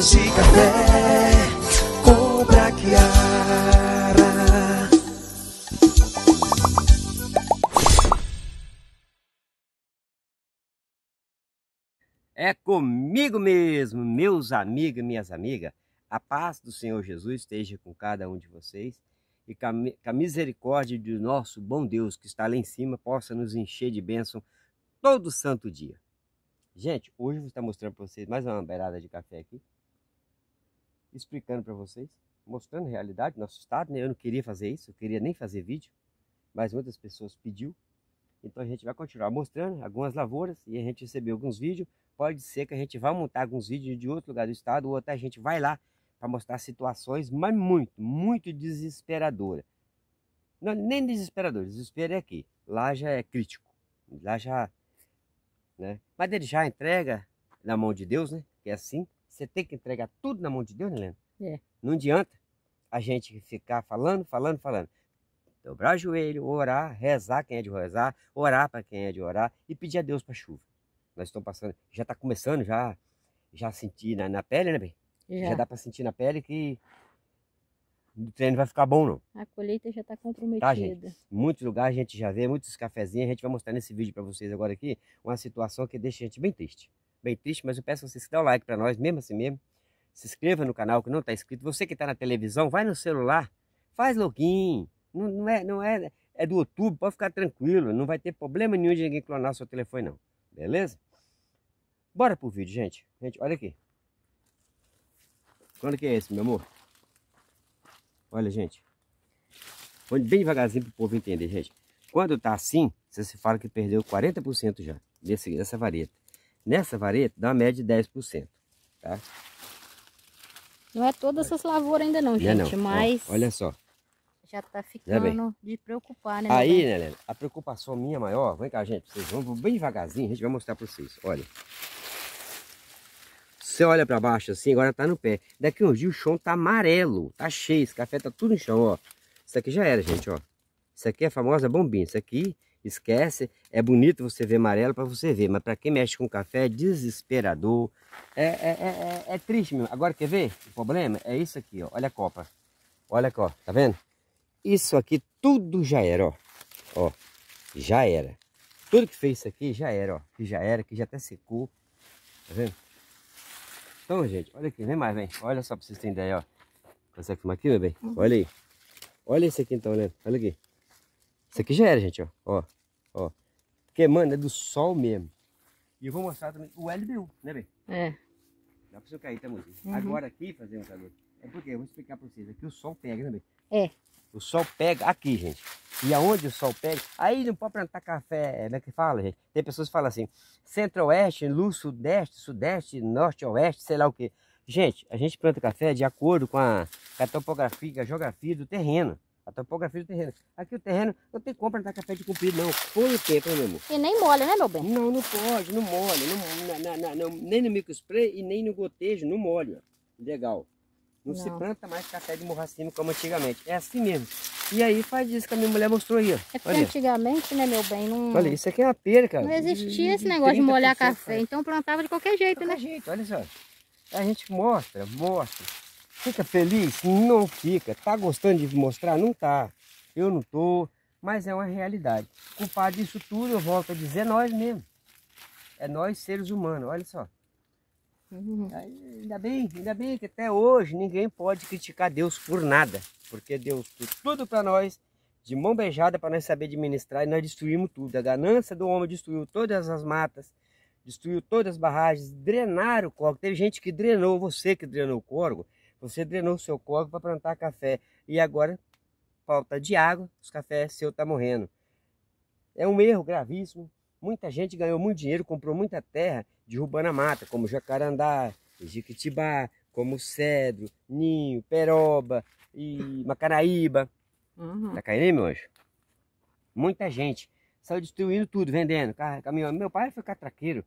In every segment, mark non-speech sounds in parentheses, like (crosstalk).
xícaras de café com braquiara. É comigo mesmo, meus amigos e minhas amigas. A paz do Senhor Jesus esteja com cada um de vocês e que a misericórdia do nosso bom Deus que está lá em cima possa nos encher de bênção todo santo dia. Gente, hoje eu vou estar mostrando para vocês mais uma beirada de café aqui explicando para vocês, mostrando a realidade do nosso estado. Né? Eu não queria fazer isso, eu queria nem fazer vídeo, mas muitas pessoas pediu. Então a gente vai continuar mostrando algumas lavouras e a gente recebeu alguns vídeos. Pode ser que a gente vá montar alguns vídeos de outro lugar do estado ou até a gente vai lá para mostrar situações, mas muito, muito desesperadora. Não, nem desesperador, desespero é aqui. Lá já é crítico. Lá já. Né? Mas ele já entrega na mão de Deus, né? Que é assim. Você tem que entregar tudo na mão de Deus, né, Helena? É. Não adianta a gente ficar falando, falando, falando. Dobrar o joelho, orar, rezar quem é de rezar, orar para quem é de orar e pedir a Deus para chuva. Nós estamos passando, já está começando, já já senti na, na pele, né, bem? Já. já dá para sentir na pele que o treino vai ficar bom, não. A colheita já está comprometida. Tá, gente? Muitos lugares a gente já vê, muitos cafezinhos. A gente vai mostrar nesse vídeo para vocês agora aqui uma situação que deixa a gente bem triste. Bem triste, mas eu peço a vocês que dêem um like para nós, mesmo assim mesmo. Se inscreva no canal que não está inscrito. Você que está na televisão, vai no celular, faz login. Não, não, é, não é, é do YouTube, pode ficar tranquilo. Não vai ter problema nenhum de ninguém clonar seu telefone, não. Beleza? Bora pro vídeo, gente. Gente, olha aqui. Quando que é esse, meu amor? Olha, gente. Vou bem devagarzinho pro povo entender, gente. Quando tá assim, você se fala que perdeu 40% já, desse, dessa vareta. Nessa vareta dá uma média de 10%, tá? Não é todas essas lavouras ainda não, é gente, não, não. mas... Ó, olha só. Já tá né, ficando de preocupar, né? Aí, né, Helena, a preocupação minha maior... Vem cá, gente, vocês vão bem devagarzinho, a gente vai mostrar pra vocês, olha. Você olha pra baixo assim, agora tá no pé. Daqui uns dias o chão tá amarelo, tá cheio, esse café tá tudo no chão, ó. Isso aqui já era, gente, ó. Isso aqui é a famosa bombinha, isso aqui esquece. É bonito você ver amarelo para você ver, mas para quem mexe com café é desesperador. É, é, é, é, é, triste mesmo. Agora quer ver? O problema é isso aqui, ó. Olha a copa. Olha aqui, Tá vendo? Isso aqui tudo já era, ó. Ó, já era. Tudo que fez isso aqui já era, ó. Que já era, que já até secou. Tá vendo? Então, gente, olha aqui. Vem mais, vem. Olha só para vocês terem ideia, ó. Consegue filmar aqui, meu bem? Olha aí. Olha esse aqui então, olha. Né? Olha aqui. Isso aqui já era, gente, ó. Ó, ó. Porque, mano, é do sol mesmo. E eu vou mostrar também o LBU, né, Bê? É. Dá pra você cair, tá, moço? Uhum. Agora aqui, fazer um calor. É porque, eu vou explicar pra vocês. Aqui o sol pega, né, Bê? É. O sol pega aqui, gente. E aonde o sol pega, aí não pode plantar café, é, né, que fala, gente? Tem pessoas que falam assim, centro-oeste, luz, sudeste, sudeste, norte, oeste, sei lá o quê. Gente, a gente planta café de acordo com a, com a topografia, a geografia do terreno. A topografia do terreno. Aqui o terreno não tem compra tá de café de comprido, não. Põe o tempo, meu amor? E nem molha, né, meu bem? Não, não pode, não molha. Não, não, nem no micro spray e nem no gotejo, não molha. Legal. Não, não, se planta mais café de morracino como antigamente. É assim mesmo. E aí faz isso que a minha mulher mostrou aí, ó. É porque Olha. antigamente, né, meu bem, não... Olha, isso aqui é uma pera, cara. Não existia esse negócio de molhar café, então plantava de qualquer jeito, de qualquer né? jeito, olha só. A gente mostra, mostra Fica feliz? Não fica. Tá gostando de mostrar? Não tá. Eu não tô, mas é uma realidade. Culpado disso tudo, eu volto a dizer, é nós mesmo. É nós seres humanos, olha só. Uhum. Ainda bem, ainda bem que até hoje ninguém pode criticar Deus por nada, porque Deus fez tudo para nós, de mão beijada para nós saber administrar e nós destruímos tudo. A ganância do homem destruiu todas as matas, destruiu todas as barragens, drenaram o córrego. Teve gente que drenou, você que drenou o córrego, você drenou seu córrego para plantar café e agora falta de água, os cafés seu tá morrendo. É um erro gravíssimo. Muita gente ganhou muito dinheiro, comprou muita terra derrubando a mata, como Jacarandá, Jiquitibá, como Cedro, Ninho, Peroba e macaraíba. Uhum. Tá caindo aí, meu anjo? Muita gente saiu destruindo tudo, vendendo caminhão. Meu pai foi catraqueiro,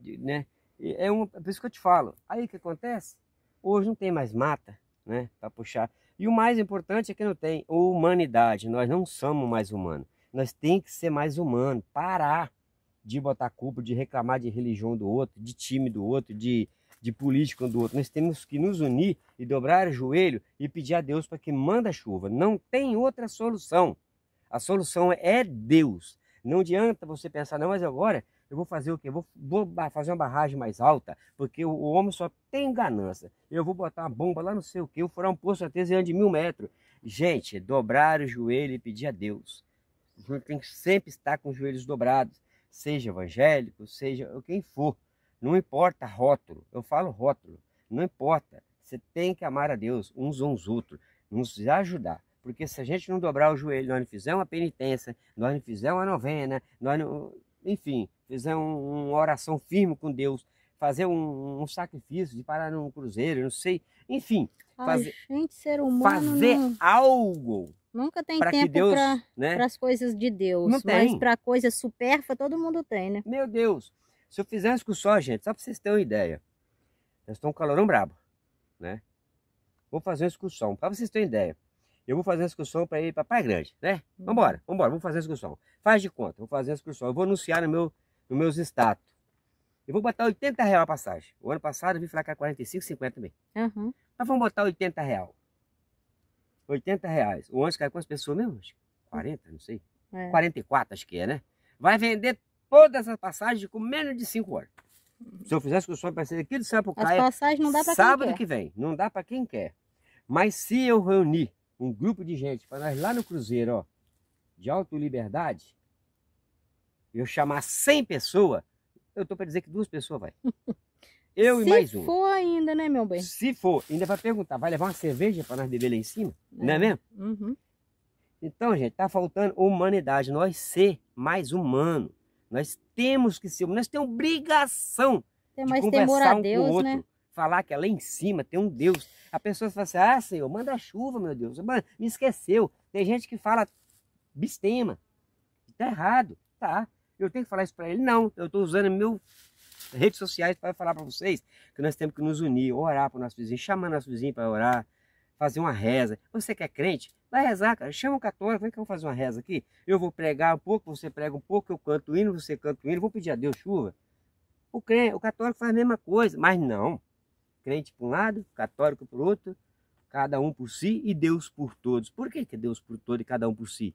né? É uma, é por isso que eu te falo. Aí o que acontece? Hoje não tem mais mata, né, para puxar. E o mais importante é que não tem humanidade. Nós não somos mais humanos. Nós tem que ser mais humano, parar de botar culpa, de reclamar de religião do outro, de time do outro, de, de política do outro. Nós temos que nos unir e dobrar o joelho e pedir a Deus para que manda chuva. Não tem outra solução. A solução é Deus. Não adianta você pensar, não, mas agora eu vou fazer o quê? Eu vou, vou fazer uma barragem mais alta, porque o, o homem só tem ganância. Eu vou botar uma bomba lá, não sei o quê, eu furar um poço até de mil metros. Gente, dobrar o joelho e pedir a Deus. Você tem que sempre estar com os joelhos dobrados, seja evangélico, seja quem for. Não importa rótulo, eu falo rótulo, não importa. Você tem que amar a Deus uns aos outros, nos ajudar. Porque se a gente não dobrar o joelho, nós não fizer uma penitência, nós não fizer uma novena, nós não enfim, fizer um, uma oração firme com Deus, fazer um, um, sacrifício de parar num cruzeiro, não sei, enfim, Ai, fazer, gente, ser humano fazer algo. Nunca tem tempo para né? as coisas de Deus, não mas para coisas superfa todo mundo tem, né? Meu Deus, se eu fizesse com só, gente, só para vocês terem uma ideia, nós estamos com um calorão brabo, né? Vou fazer uma excursão, para vocês terem uma ideia. Eu vou fazer a excursão para ir para Pai Grande, né? Hum. Vambora, vambora, vou fazer a excursão. Faz de conta, vou fazer a excursão. Eu vou anunciar no meu, nos meus status. Eu vou botar 80 reais a passagem. O ano passado eu vim falar que era 45, 50 mesmo. Uhum. Mas vamos botar 80 reais. 80 reais. O ônibus caiu com as pessoas mesmo? 40, não sei. É. 44, acho que é, né? Vai vender todas as passagens com menos de 5 horas. Se eu a excursão para ser aqui do Sapucaia, As passagens não dá para quem quer. Sábado que vem, não dá para quem quer. Mas se eu reunir um grupo de gente para nós lá no cruzeiro, ó, de auto-liberdade, eu chamar 100 pessoas, eu tô para dizer que duas pessoas vai. (laughs) Eu Se e mais um. Se for ainda, né, meu bem? Se for, ainda vai perguntar, vai levar uma cerveja para nós beber lá em cima? É. Não é mesmo? Uhum. Então, gente, tá faltando humanidade, nós ser mais humano. Nós temos que ser, nós temos obrigação tem mais de conversar temor a Deus, um com o né? outro. Né? falar que é lá em cima tem um Deus. A pessoa fala assim: ah, Senhor, manda chuva, meu Deus. me esqueceu. Tem gente que fala bistema. Tá errado. Tá. Eu tenho que falar isso para ele? Não. Eu estou usando meu redes sociais para falar para vocês que nós temos que nos unir, orar para o nosso vizinho, chamar nosso vizinho para orar, fazer uma reza. Você que é crente, vai rezar, cara. Chama o católico, vem que eu vou fazer uma reza aqui. Eu vou pregar um pouco, você prega um pouco, eu canto o hino, você canta o hino, vou pedir a Deus chuva. O crente, o católico faz a mesma coisa, mas não crente por um lado, católico por outro, cada um por si e Deus por todos. Por que, que é Deus por todos e cada um por si?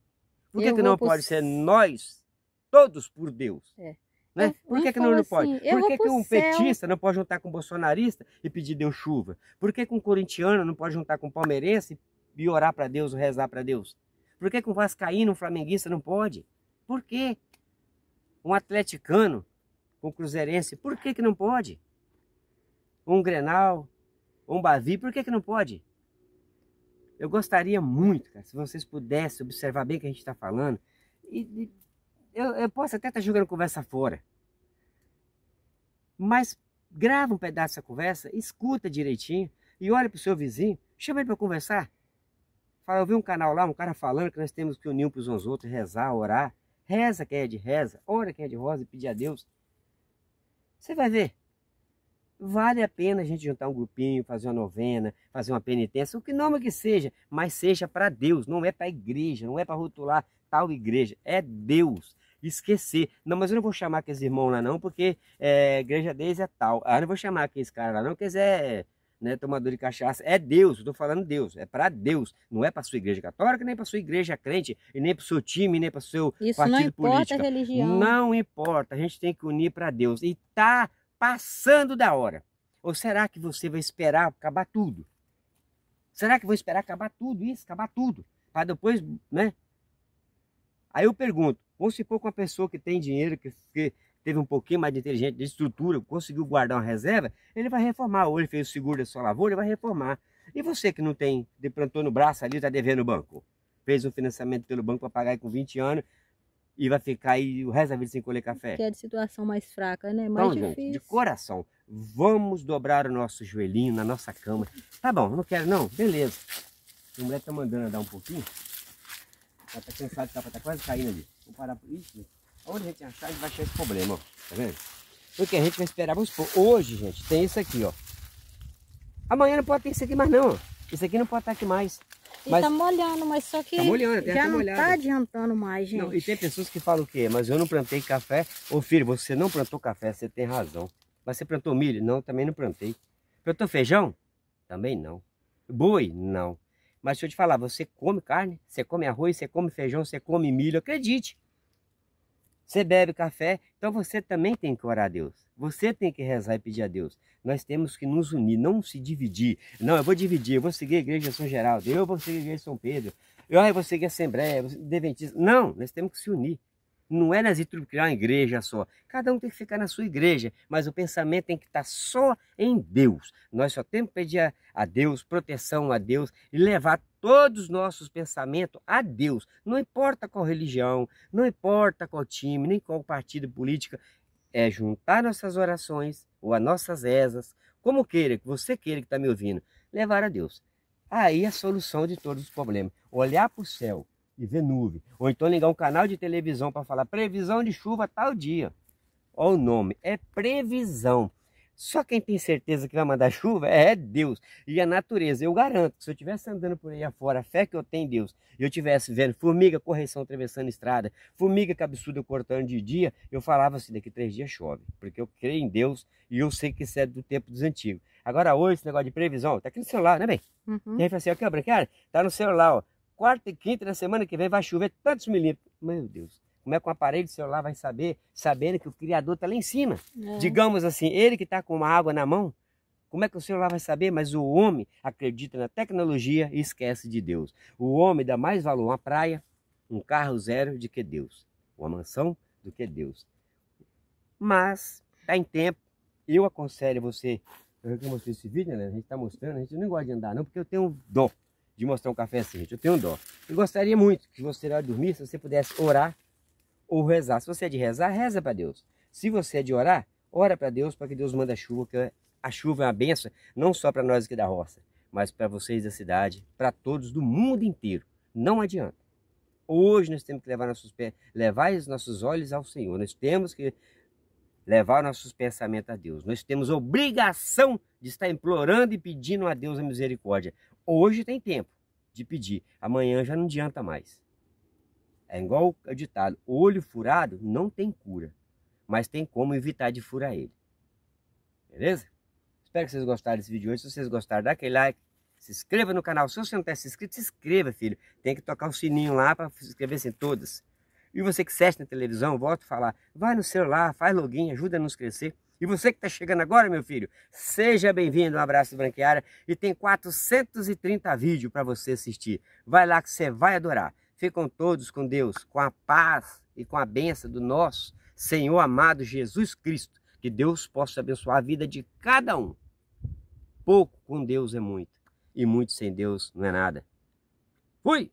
Por que, que não pode ser nós todos por Deus? É. Né? por que, que não, não pode? Assim, por que, que um petista não pode juntar com um bolsonarista e pedir Deus chuva? Por que, que um corintiano não pode juntar com um palmeirense e orar para Deus, ou rezar para Deus? Por que, que um vascaíno, um flamenguista não pode? Por que Um atleticano, um cruzeirense, por que, que não pode? um Grenal, um Bavi, por que, que não pode? Eu gostaria muito, cara, se vocês pudessem observar bem o que a gente está falando. E, e eu, eu, posso até estar tá jogando conversa fora. Mas grava um pedaço dessa conversa, escuta direitinho e olha para o seu vizinho, chama ele para conversar. Fala, eu vi um canal lá, um cara falando que nós temos que unir um para os outros, rezar, orar. Reza quem é de reza, ora quem é de rosa e pedir a Deus. Você vai ver, Vale a pena a gente juntar um grupinho, fazer uma novena, fazer uma penitência, o que nome que seja, mas seja para Deus, não é para a igreja, não é para rotular tal igreja, é Deus. Esquecer. Não, mas eu não vou chamar aqueles irmãos lá não, porque é, igreja deles é tal. Ah, não vou chamar aqueles caras lá não, porque eles é né, tomador de cachaça, é Deus, estou falando Deus, é para Deus, não é para sua igreja católica, nem para sua igreja crente, e nem para o seu time, nem para o seu Isso partido político. Isso não importa político. a religião. Não importa, a gente tem que unir para Deus. E tá passando da hora? Ou será que você vai esperar acabar tudo? Será que vou esperar acabar tudo isso, acabar tudo, para depois, né? Aí eu pergunto, vamos supor que uma pessoa que tem dinheiro, que, que teve um pouquinho mais de inteligente, de estrutura, conseguiu guardar uma reserva, ele vai reformar. Ou ele fez o seguro da sua lavoura, ele vai reformar. E você que não tem, plantou no braço ali, está devendo o banco? Fez um financiamento pelo banco para pagar com 20 anos, e vai ficar aí o resto da vida sem colher café. Que é de situação mais fraca, né? Mais então, difícil. gente, de coração, vamos dobrar o nosso joelhinho na nossa cama. Tá bom, não quero não? Beleza. o moleque tá mandando andar um pouquinho. Ela tá cansada, tá, tá quase caindo ali. vamos parar por isso. Onde a gente achar, a gente vai achar esse problema, ó. Tá vendo? Porque a gente vai esperar, vamos supor, hoje, gente, tem isso aqui, ó. Amanhã não pode ter isso aqui mais não, Isso aqui não pode estar aqui mais. Mas... E tá molhando, mas só que tá molhando, já tá não molhada. tá adiantando mais, gente. Não, e tem pessoas que falam o quê? Mas eu não plantei café. Ô filho, você não plantou café, você tem razão. Mas você plantou milho? Não, também não plantei. Plantou feijão? Também não. Boi? Não. Mas se eu te falar, você come carne, você come arroz, você come feijão, você come milho, acredite. Você bebe café, então você também tem que orar a Deus. Você tem que rezar e pedir a Deus. Nós temos que nos unir, não se dividir. Não, eu vou dividir, eu vou seguir a igreja São Geraldo, eu vou seguir a igreja São Pedro, eu ah, vou seguir a Assembleia, Deventista. Não, nós temos que se unir. Não é nascido criar uma igreja só. Cada um tem que ficar na sua igreja, mas o pensamento tem que estar tá só em Deus. Nós só temos que pedir a, a Deus proteção a Deus e levar todos os nossos pensamentos a Deus. Não importa qual religião, não importa qual time, nem qual partido político, é juntar nossas orações ou as nossas rezas, como queira, que você queira que está me ouvindo, levar a Deus. Aí é a solução de todos os problemas. Olhar para o céu, e ver nuvem. Ou então ligar um canal de televisão para falar previsão de chuva tal dia. Olha o nome, é previsão. Só quem tem certeza que vai mandar chuva é Deus e a natureza. Eu garanto que se eu estivesse andando por aí afora, a fé que eu tenho em Deus, e eu estivesse vendo formiga correção atravessando estrada, formiga cabeçuda cortando de dia, eu falava assim: daqui três dias chove, porque eu creio em Deus e eu sei que isso é do tempo dos antigos. Agora, hoje, esse negócio de previsão, tá aqui no celular, né, bem? Uhum. E aí, assim: ó, okay, cara, tá no celular, ó quarta e quinta da semana que vem vai chover tantos milímetros. Meu Deus. Como é que um aparelho celular vai saber, sabendo que o Criador está lá em cima? É. Digamos assim, ele que está com uma água na mão, como é que o celular vai saber? Mas o homem acredita na tecnologia e esquece de Deus. O homem dá mais valor a uma praia, um carro zero, do que Deus. Uma mansão, do que Deus. Mas, está em tempo. Eu aconselho você. Eu mostrei esse vídeo, né? A gente está mostrando. A gente não gosta de andar, não, porque eu tenho dó de mostrar um café assim, gente. Eu tenho dó. Eu gostaria muito que você, na hora de dormir, se você pudesse orar ou rezar. Se você é de rezar, reza para Deus. Se você é de orar, ora para Deus para que Deus manda a chuva, que a chuva é uma benção, não só para nós aqui da roça, mas para vocês da cidade, para todos do mundo inteiro. Não adianta. Hoje nós temos que levar nossos pés, levar os nossos olhos ao Senhor. Nós temos que levar nossos pensamentos a Deus. Nós temos obrigação de estar implorando e pedindo a Deus a misericórdia. Hoje tem tempo de pedir, amanhã já não adianta mais. É igual o ditado: olho furado não tem cura, mas tem como evitar de furar ele. Beleza? Espero que vocês gostaram desse vídeo hoje. Se vocês gostaram, dá aquele like, se inscreva no canal. Se você não está se inscrito, se inscreva, filho. Tem que tocar o sininho lá para se inscrever em todas. E você que assiste na televisão, volto a falar, vai no celular, faz login, ajuda a nos crescer. E você que está chegando agora, meu filho, seja bem-vindo Um Abraço Branquiária e tem 430 vídeos para você assistir. Vai lá que você vai adorar. Ficam todos com Deus, com a paz e com a benção do nosso Senhor amado Jesus Cristo. Que Deus possa abençoar a vida de cada um. Pouco com Deus é muito, e muito sem Deus não é nada. Fui!